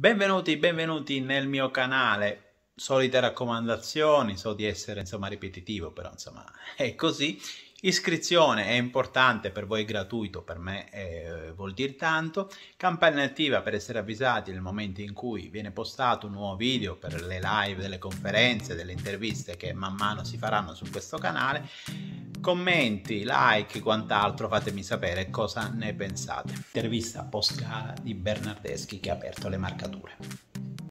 Benvenuti, benvenuti nel mio canale. Solite raccomandazioni, so di essere insomma ripetitivo, però insomma è così. Iscrizione è importante, per voi è gratuito, per me eh, vuol dire tanto. Campanella attiva per essere avvisati nel momento in cui viene postato un nuovo video per le live delle conferenze, delle interviste che man mano si faranno su questo canale commenti, like e quant'altro, fatemi sapere cosa ne pensate. Intervista post gara di Bernardeschi che ha aperto le marcature.